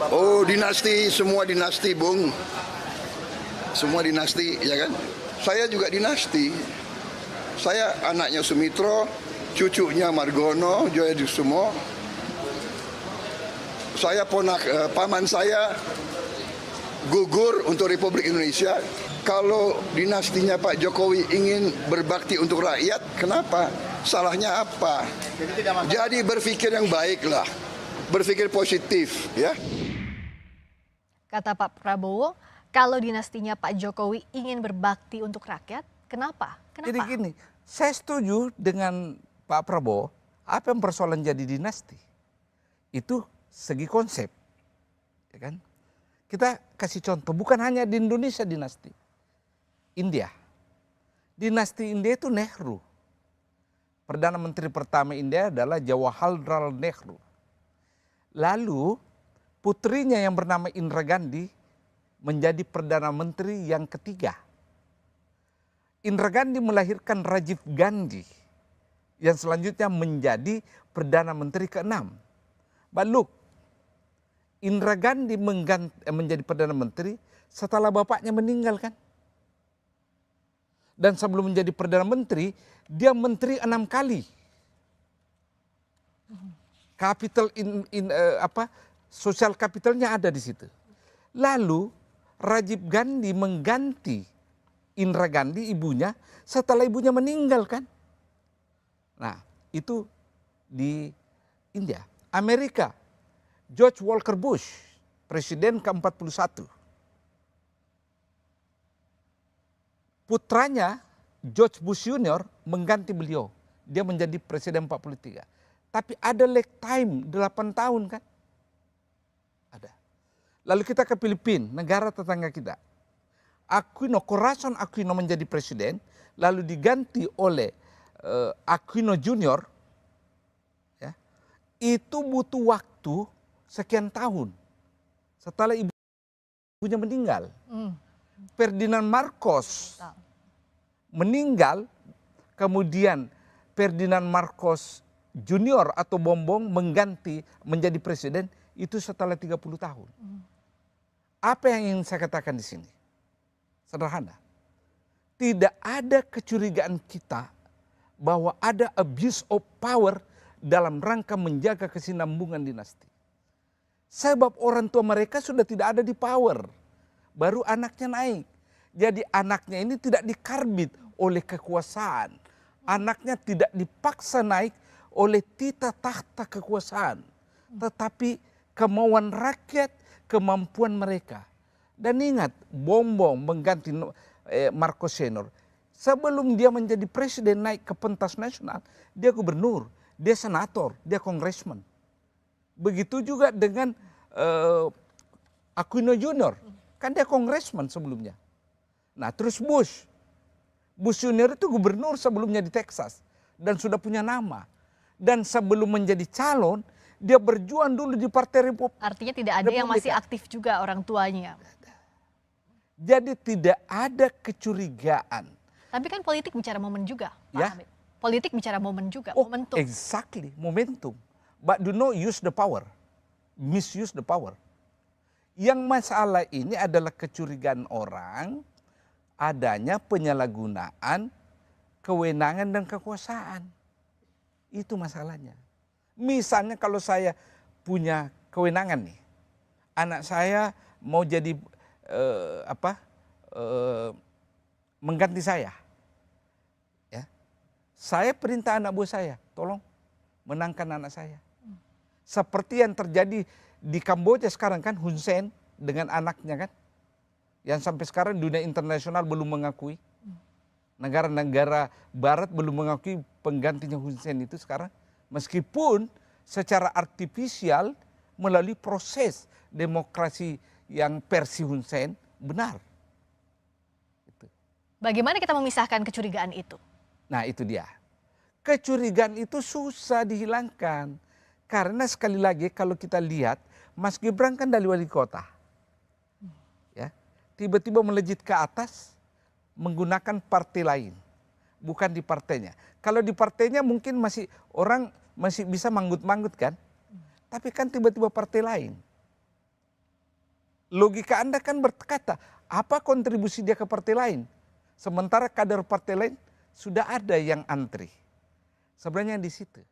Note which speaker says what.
Speaker 1: Bapak? Oh, dinasti, semua dinasti, Bung. Semua dinasti, ya kan? Saya juga dinasti. Saya anaknya Sumitro, cucunya Margono, Joya Dusumo. Saya ponak eh, paman saya gugur untuk Republik Indonesia. Kalau dinastinya Pak Jokowi ingin berbakti untuk rakyat, kenapa? Salahnya apa? Jadi, Jadi berpikir yang baiklah, berpikir positif, ya.
Speaker 2: Kata Pak Prabowo, kalau dinastinya Pak Jokowi ingin berbakti untuk rakyat, kenapa? Kenapa? Jadi gini, saya setuju
Speaker 1: dengan Pak Prabowo, apa yang persoalan jadi dinasti? Itu segi konsep. Ya kan? Kita kasih contoh, bukan hanya di Indonesia dinasti. India. Dinasti India itu Nehru. Perdana Menteri pertama India adalah Jawaharlal Nehru. Lalu putrinya yang bernama Indra Gandhi menjadi Perdana Menteri yang ketiga. Indra Gandhi melahirkan Rajiv Gandhi yang selanjutnya menjadi Perdana Menteri ke-6. Baluk, Indra Gandhi eh, menjadi Perdana Menteri setelah bapaknya meninggal kan. Dan sebelum menjadi Perdana Menteri, dia menteri enam kali. Capital in, in uh, apa Sosial kapitalnya ada di situ. Lalu Rajib Gandhi mengganti Indra Gandhi ibunya setelah ibunya meninggal kan. Nah itu di India. Amerika, George Walker Bush, presiden ke-41. Putranya George Bush Junior mengganti beliau. Dia menjadi presiden 43. Tapi ada lag time 8 tahun kan. Lalu kita ke Filipina, negara tetangga kita. Aquino, Corazon Aquino menjadi presiden, lalu diganti oleh uh, Aquino Junior, ya, itu butuh waktu sekian tahun setelah ibu ibunya meninggal. Mm. Ferdinand Marcos meninggal, kemudian Ferdinand Marcos junior atau bombong mengganti menjadi presiden itu setelah 30 tahun. Hmm. Apa yang ingin saya katakan di sini? Sederhana. Tidak ada kecurigaan kita bahwa ada abuse of power dalam rangka menjaga kesinambungan dinasti. Sebab orang tua mereka sudah tidak ada di power. Baru anaknya naik. Jadi anaknya ini tidak dikarbit oleh kekuasaan. Anaknya tidak dipaksa naik oleh tita tahta kekuasaan, tetapi kemauan rakyat, kemampuan mereka. Dan ingat, Bombong mengganti eh, Marco Senor, Sebelum dia menjadi presiden naik ke pentas nasional, dia gubernur, dia senator, dia kongresmen. Begitu juga dengan eh, Aquino Junior, kan dia kongresmen sebelumnya. Nah terus Bush, Bush Junior itu gubernur sebelumnya di Texas dan sudah punya nama dan sebelum menjadi calon dia berjuang dulu di
Speaker 2: Partai Republik. Artinya tidak ada Republik. yang masih aktif juga orang tuanya.
Speaker 1: Jadi tidak ada kecurigaan.
Speaker 2: Tapi kan politik bicara momen juga, Pak ya? Hamid. Politik bicara momen juga, oh, momentum.
Speaker 1: Exactly, momentum. But do not use the power. Misuse the power. Yang masalah ini adalah kecurigaan orang adanya penyalahgunaan kewenangan dan kekuasaan. Itu masalahnya. Misalnya kalau saya punya kewenangan nih, anak saya mau jadi uh, apa Uh, mengganti saya, ya, saya perintah anak buah saya, tolong menangkan anak saya. Seperti yang terjadi di Kamboja sekarang kan Hun Sen dengan anaknya kan, yang sampai sekarang dunia internasional belum mengakui negara-negara barat belum mengakui penggantinya Hun Sen itu sekarang meskipun secara artifisial melalui proses demokrasi yang versi Hun Sen benar.
Speaker 2: Bagaimana kita memisahkan kecurigaan itu?
Speaker 1: Nah itu dia. Kecurigaan itu susah dihilangkan. Karena sekali lagi kalau kita lihat Mas Gibran kan dari wali kota. Ya, Tiba-tiba melejit ke atas menggunakan partai lain, bukan di partainya. Kalau di partainya mungkin masih orang masih bisa manggut-manggut kan, tapi kan tiba-tiba partai lain. Logika Anda kan berkata, apa kontribusi dia ke partai lain? Sementara kader partai lain sudah ada yang antri. Sebenarnya di situ.